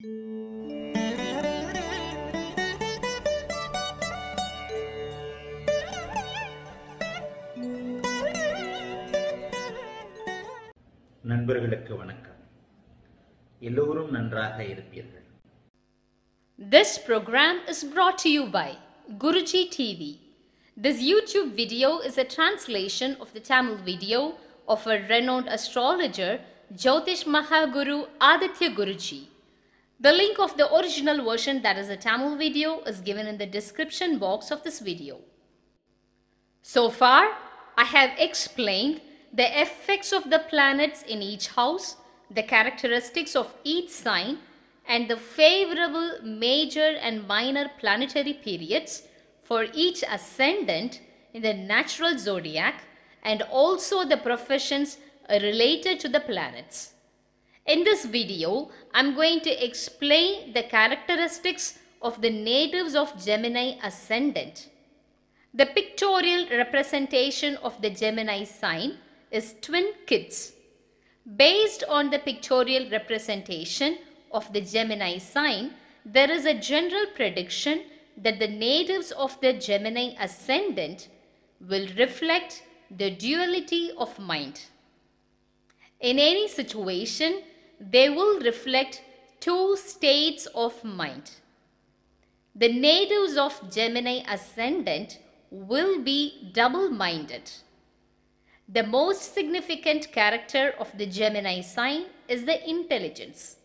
This program is brought to you by Guruji TV. This YouTube video is a translation of the Tamil video of a renowned astrologer, Jyotish Mahaguru Aditya Guruji. The link of the original version that is a Tamil video is given in the description box of this video. So far, I have explained the effects of the planets in each house, the characteristics of each sign and the favorable major and minor planetary periods for each ascendant in the natural zodiac and also the professions related to the planets. In this video, I'm going to explain the characteristics of the natives of Gemini ascendant. The pictorial representation of the Gemini sign is twin kids. Based on the pictorial representation of the Gemini sign, there is a general prediction that the natives of the Gemini ascendant will reflect the duality of mind. In any situation, they will reflect two states of mind. The natives of Gemini ascendant will be double-minded. The most significant character of the Gemini sign is the intelligence.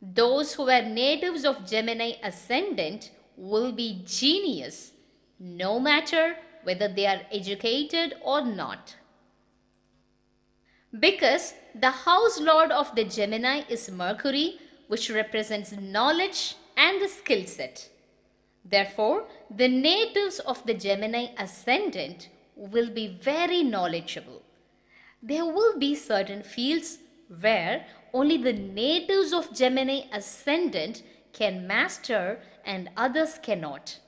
Those who are natives of Gemini ascendant will be genius no matter whether they are educated or not because the house lord of the Gemini is Mercury, which represents knowledge and the skill set. Therefore, the natives of the Gemini ascendant will be very knowledgeable. There will be certain fields where only the natives of Gemini ascendant can master and others cannot.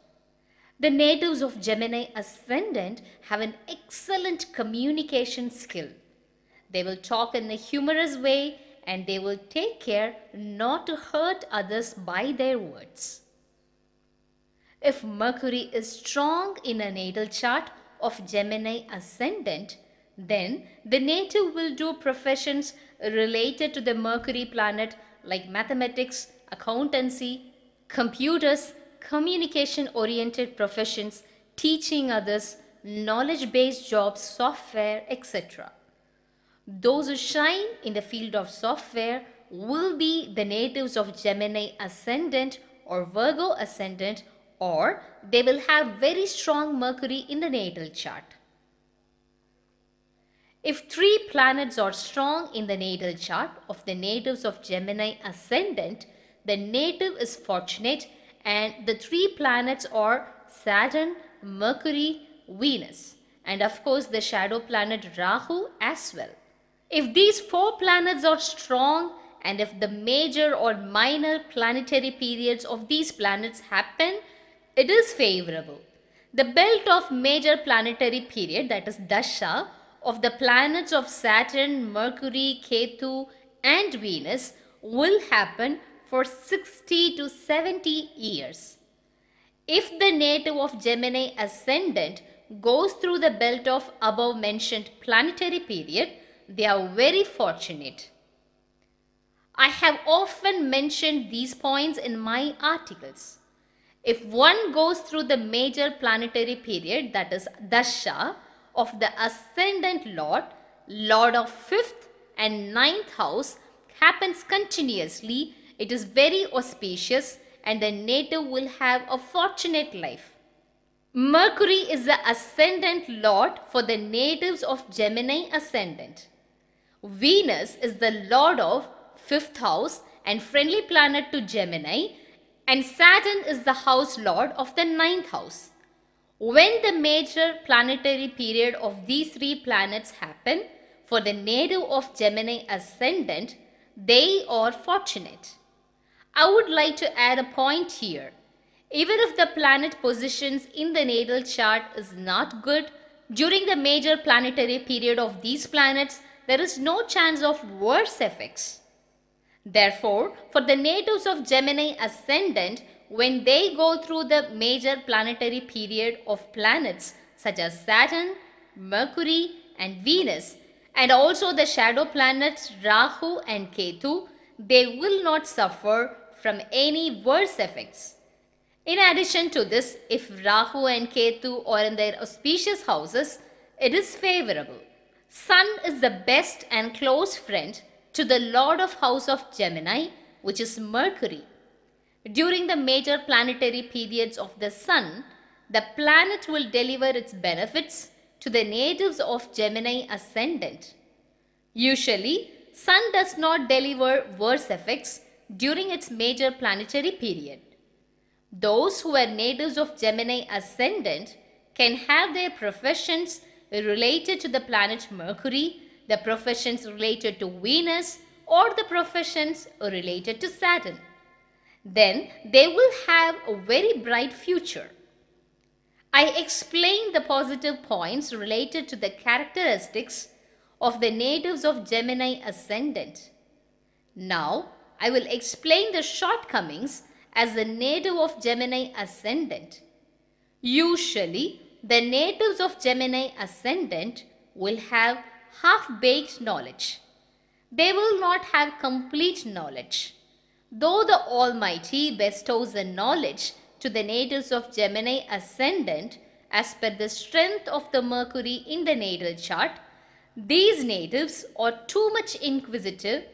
The natives of Gemini ascendant have an excellent communication skill. They will talk in a humorous way and they will take care not to hurt others by their words. If Mercury is strong in a natal chart of Gemini ascendant, then the native will do professions related to the Mercury planet like mathematics, accountancy, computers, communication oriented professions, teaching others, knowledge based jobs, software, etc. Those who shine in the field of software will be the natives of Gemini ascendant or Virgo ascendant or they will have very strong Mercury in the natal chart. If three planets are strong in the natal chart of the natives of Gemini ascendant, the native is fortunate and the three planets are Saturn, Mercury, Venus and of course the shadow planet Rahu as well. If these four planets are strong and if the major or minor planetary periods of these planets happen, it is favorable. The belt of major planetary period, that is Dasha, of the planets of Saturn, Mercury, Ketu, and Venus will happen for 60 to 70 years. If the native of Gemini ascendant goes through the belt of above mentioned planetary period, they are very fortunate. I have often mentioned these points in my articles. If one goes through the major planetary period, that is Dasha, of the ascendant Lord, Lord of 5th and ninth house happens continuously, it is very auspicious and the native will have a fortunate life. Mercury is the ascendant lord for the natives of Gemini ascendant. Venus is the lord of fifth house and friendly planet to Gemini and Saturn is the house lord of the ninth house. When the major planetary period of these three planets happen for the native of Gemini ascendant, they are fortunate. I would like to add a point here. Even if the planet positions in the natal chart is not good, during the major planetary period of these planets, there is no chance of worse effects. Therefore, for the natives of Gemini ascendant, when they go through the major planetary period of planets such as Saturn, Mercury and Venus, and also the shadow planets Rahu and Ketu, they will not suffer from any worse effects. In addition to this, if Rahu and Ketu are in their auspicious houses, it is favorable. Sun is the best and close friend to the lord of house of Gemini, which is Mercury. During the major planetary periods of the Sun, the planet will deliver its benefits to the natives of Gemini ascendant. Usually, Sun does not deliver worse effects during its major planetary period. Those who are natives of Gemini ascendant can have their professions related to the planet Mercury, the professions related to Venus, or the professions related to Saturn. Then they will have a very bright future. I explained the positive points related to the characteristics of the natives of Gemini ascendant. Now, I will explain the shortcomings as a native of Gemini ascendant. Usually, the natives of Gemini ascendant will have half-baked knowledge. They will not have complete knowledge. Though the Almighty bestows the knowledge to the natives of Gemini ascendant as per the strength of the Mercury in the natal chart, these natives are too much inquisitive.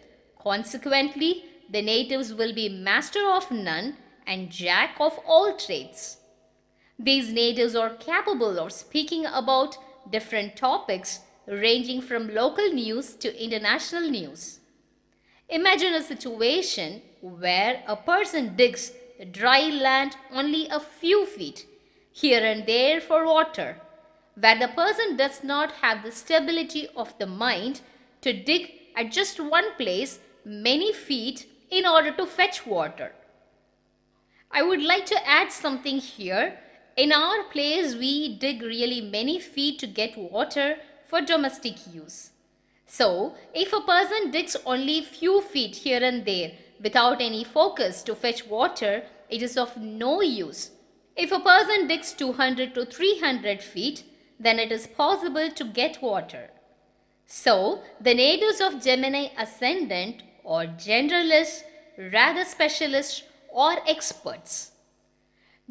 Consequently, the natives will be master of none and jack of all trades. These natives are capable of speaking about different topics ranging from local news to international news. Imagine a situation where a person digs dry land only a few feet here and there for water, where the person does not have the stability of the mind to dig at just one place many feet in order to fetch water. I would like to add something here in our place, we dig really many feet to get water for domestic use. So, if a person digs only few feet here and there without any focus to fetch water, it is of no use. If a person digs 200 to 300 feet, then it is possible to get water. So, the natives of Gemini ascendant or generalists, rather specialists or experts.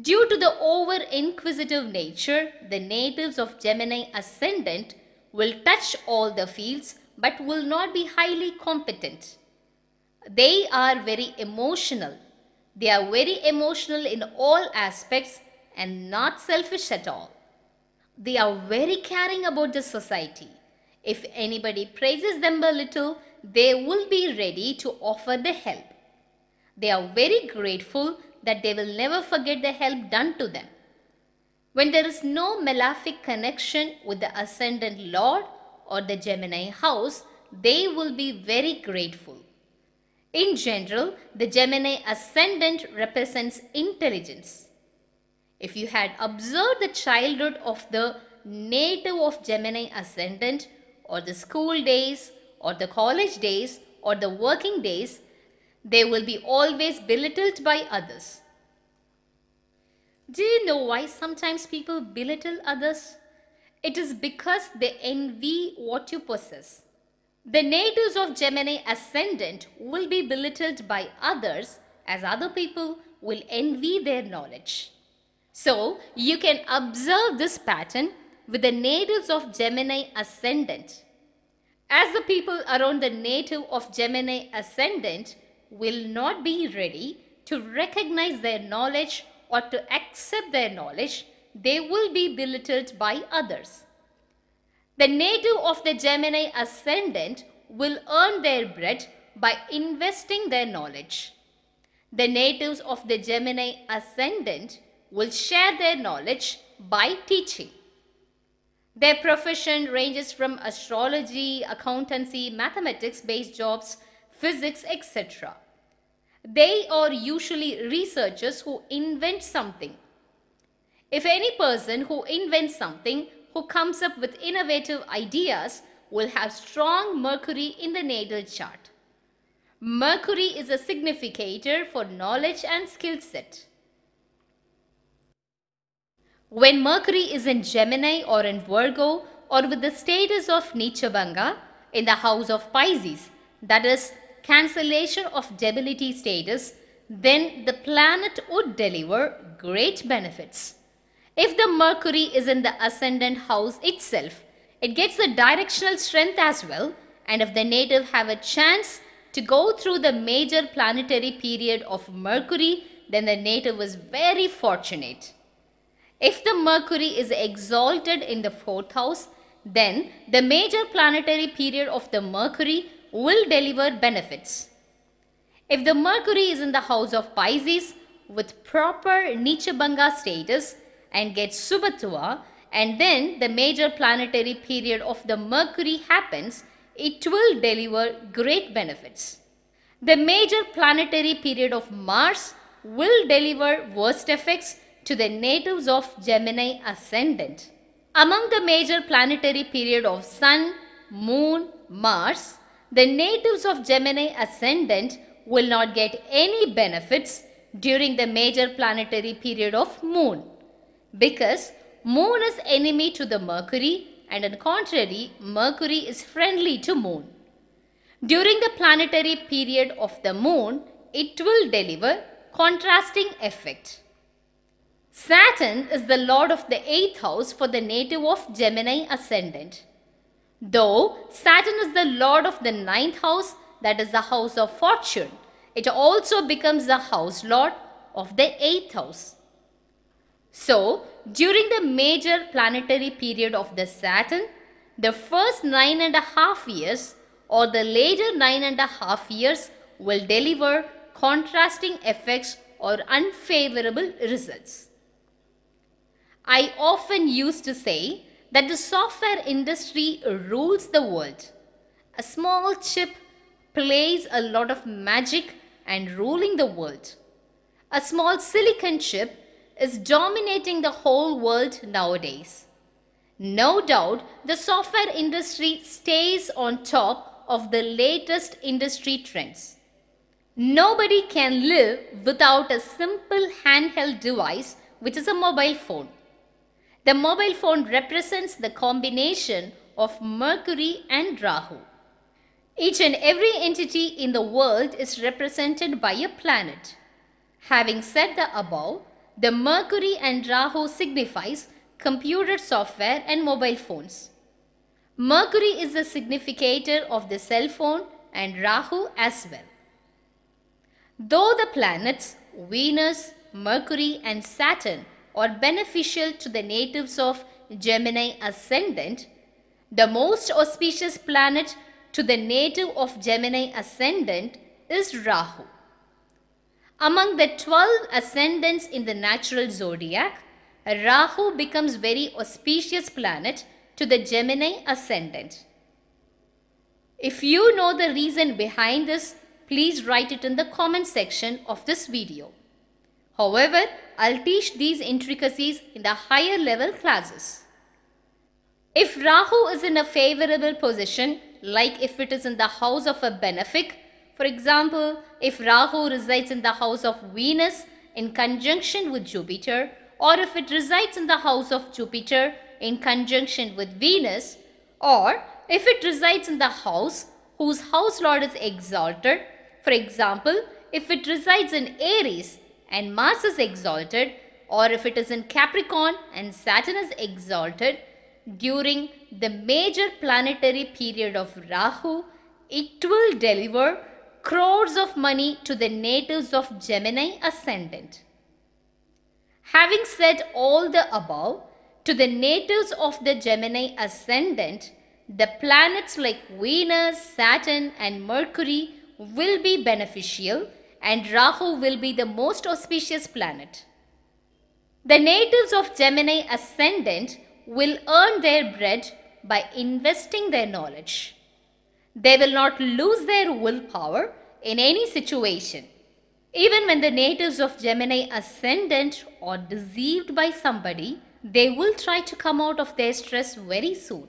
Due to the over inquisitive nature, the natives of Gemini ascendant will touch all the fields but will not be highly competent. They are very emotional. They are very emotional in all aspects and not selfish at all. They are very caring about the society. If anybody praises them a little, they will be ready to offer the help. They are very grateful that they will never forget the help done to them. When there is no malefic connection with the ascendant Lord or the Gemini house, they will be very grateful. In general, the Gemini ascendant represents intelligence. If you had observed the childhood of the native of Gemini ascendant, or the school days, or the college days, or the working days, they will be always belittled by others. Do you know why sometimes people belittle others? It is because they envy what you possess. The natives of Gemini ascendant will be belittled by others as other people will envy their knowledge. So, you can observe this pattern with the natives of Gemini ascendant. As the people around the native of Gemini ascendant will not be ready to recognize their knowledge or to accept their knowledge, they will be belittled by others. The native of the Gemini ascendant will earn their bread by investing their knowledge. The natives of the Gemini ascendant will share their knowledge by teaching. Their profession ranges from astrology, accountancy, mathematics based jobs, physics, etc. They are usually researchers who invent something. If any person who invents something, who comes up with innovative ideas, will have strong Mercury in the natal chart. Mercury is a significator for knowledge and skill set. When Mercury is in Gemini or in Virgo or with the status of Nichabanga in the house of Pisces, that is cancellation of debility status, then the planet would deliver great benefits. If the Mercury is in the ascendant house itself, it gets the directional strength as well and if the native have a chance to go through the major planetary period of Mercury, then the native is very fortunate. If the Mercury is exalted in the fourth house, then the major planetary period of the Mercury will deliver benefits. If the Mercury is in the house of Pisces with proper Nichabanga status and gets subatua, and then the major planetary period of the Mercury happens, it will deliver great benefits. The major planetary period of Mars will deliver worst effects to the natives of Gemini ascendant. Among the major planetary period of Sun, Moon, Mars, the natives of Gemini ascendant will not get any benefits during the major planetary period of moon because moon is enemy to the mercury and on contrary mercury is friendly to moon during the planetary period of the moon it will deliver contrasting effect saturn is the lord of the 8th house for the native of gemini ascendant Though Saturn is the lord of the ninth house, that is the house of fortune, it also becomes the house lord of the eighth house. So, during the major planetary period of the Saturn, the first nine and a half years or the later nine and a half years will deliver contrasting effects or unfavorable results. I often used to say that the software industry rules the world. A small chip plays a lot of magic and ruling the world. A small silicon chip is dominating the whole world nowadays. No doubt, the software industry stays on top of the latest industry trends. Nobody can live without a simple handheld device, which is a mobile phone. The mobile phone represents the combination of Mercury and Rahu. Each and every entity in the world is represented by a planet. Having said the above, the Mercury and Rahu signifies computer software and mobile phones. Mercury is the significator of the cell phone and Rahu as well. Though the planets Venus, Mercury and Saturn or beneficial to the natives of Gemini ascendant, the most auspicious planet to the native of Gemini ascendant is Rahu. Among the 12 ascendants in the natural zodiac, Rahu becomes very auspicious planet to the Gemini ascendant. If you know the reason behind this, please write it in the comment section of this video. However, I'll teach these intricacies in the higher level classes. If Rahu is in a favorable position, like if it is in the house of a benefic, for example, if Rahu resides in the house of Venus in conjunction with Jupiter, or if it resides in the house of Jupiter in conjunction with Venus, or if it resides in the house whose house lord is exalted, for example, if it resides in Aries and Mars is exalted or if it is in Capricorn and Saturn is exalted during the major planetary period of Rahu, it will deliver crores of money to the natives of Gemini ascendant. Having said all the above, to the natives of the Gemini ascendant, the planets like Venus, Saturn, and Mercury will be beneficial and Rahu will be the most auspicious planet. The natives of Gemini ascendant will earn their bread by investing their knowledge. They will not lose their willpower in any situation. Even when the natives of Gemini ascendant are deceived by somebody, they will try to come out of their stress very soon.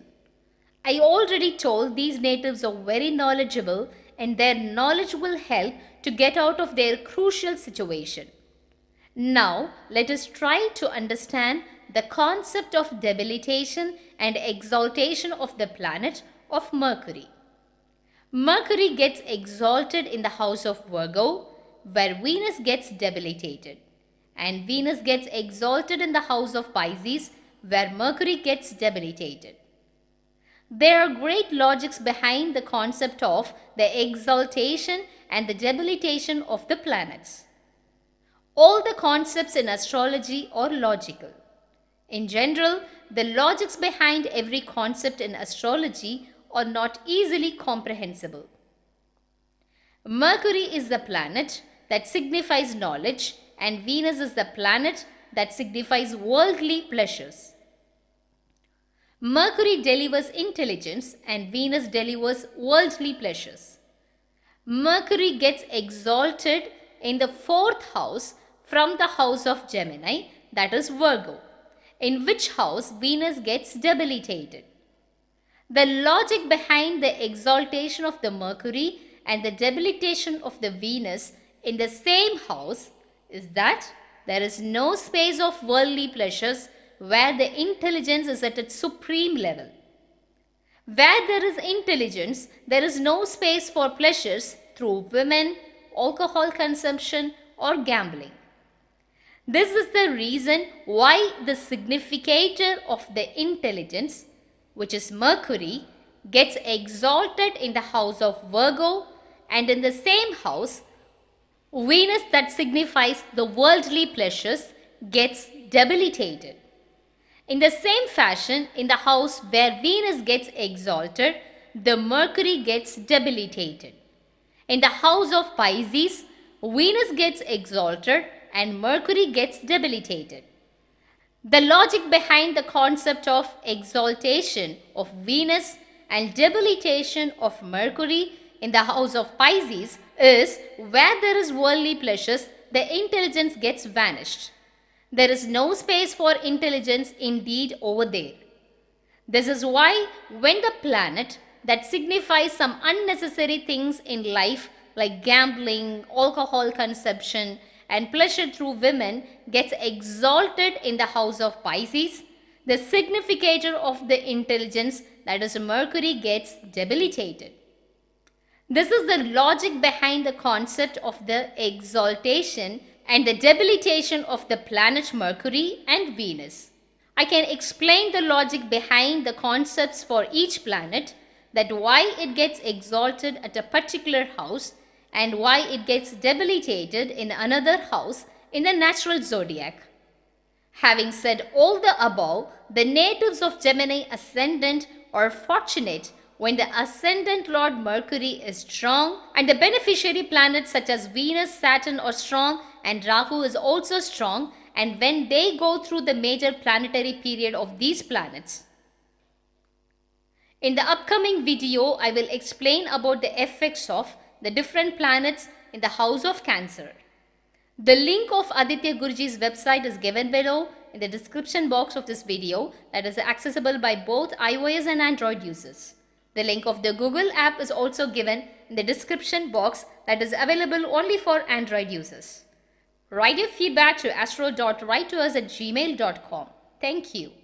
I already told these natives are very knowledgeable and their knowledge will help to get out of their crucial situation. Now, let us try to understand the concept of debilitation and exaltation of the planet of Mercury. Mercury gets exalted in the house of Virgo, where Venus gets debilitated. And Venus gets exalted in the house of Pisces, where Mercury gets debilitated. There are great logics behind the concept of the exaltation and the debilitation of the planets. All the concepts in astrology are logical. In general, the logics behind every concept in astrology are not easily comprehensible. Mercury is the planet that signifies knowledge and Venus is the planet that signifies worldly pleasures. Mercury delivers intelligence and Venus delivers worldly pleasures. Mercury gets exalted in the fourth house from the house of Gemini, that is Virgo, in which house Venus gets debilitated. The logic behind the exaltation of the Mercury and the debilitation of the Venus in the same house is that there is no space of worldly pleasures where the intelligence is at its supreme level. Where there is intelligence, there is no space for pleasures through women, alcohol consumption, or gambling. This is the reason why the significator of the intelligence, which is Mercury, gets exalted in the house of Virgo and in the same house, Venus that signifies the worldly pleasures gets debilitated. In the same fashion, in the house where Venus gets exalted, the Mercury gets debilitated. In the house of Pisces, Venus gets exalted and Mercury gets debilitated. The logic behind the concept of exaltation of Venus and debilitation of Mercury in the house of Pisces is where there is worldly pleasures, the intelligence gets vanished. There is no space for intelligence indeed over there. This is why when the planet that signifies some unnecessary things in life like gambling, alcohol consumption, and pleasure through women gets exalted in the house of Pisces, the significator of the intelligence that is Mercury gets debilitated. This is the logic behind the concept of the exaltation and the debilitation of the planet Mercury and Venus. I can explain the logic behind the concepts for each planet that why it gets exalted at a particular house and why it gets debilitated in another house in the natural zodiac. Having said all the above, the natives of Gemini ascendant are fortunate when the ascendant Lord Mercury is strong and the beneficiary planets such as Venus, Saturn are strong and Rahu is also strong and when they go through the major planetary period of these planets. In the upcoming video, I will explain about the effects of the different planets in the house of Cancer. The link of Aditya Guruji's website is given below in the description box of this video that is accessible by both iOS and Android users. The link of the Google app is also given in the description box that is available only for Android users. Write your feedback to astro.writers at gmail.com. Thank you.